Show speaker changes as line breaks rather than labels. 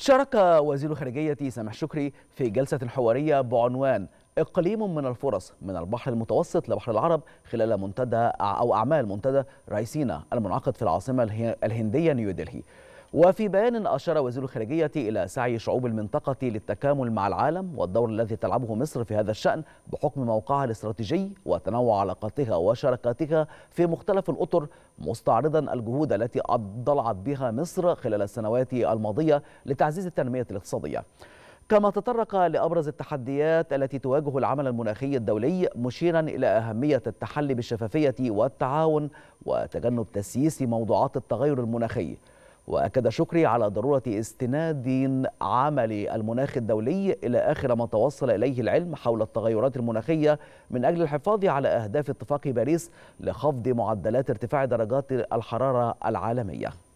شارك وزير الخارجية سامح شكري في جلسة حوارية بعنوان إقليم من الفرص من البحر المتوسط لبحر العرب خلال منتدى أو أعمال منتدى رايسينا المنعقد في العاصمة الهندية نيودلهي وفي بيان أشار وزير الخارجية إلى سعي شعوب المنطقة للتكامل مع العالم والدور الذي تلعبه مصر في هذا الشأن بحكم موقعها الاستراتيجي وتنوع علاقاتها وشراكاتها في مختلف الأطر مستعرضا الجهود التي أضلعت بها مصر خلال السنوات الماضية لتعزيز التنمية الاقتصادية كما تطرق لأبرز التحديات التي تواجه العمل المناخي الدولي مشيرا إلى أهمية التحلي بالشفافية والتعاون وتجنب تسييس موضوعات التغير المناخي وأكد شكري على ضرورة استناد عمل المناخ الدولي إلى آخر ما توصل إليه العلم حول التغيرات المناخية من أجل الحفاظ على أهداف اتفاق باريس لخفض معدلات ارتفاع درجات الحرارة العالمية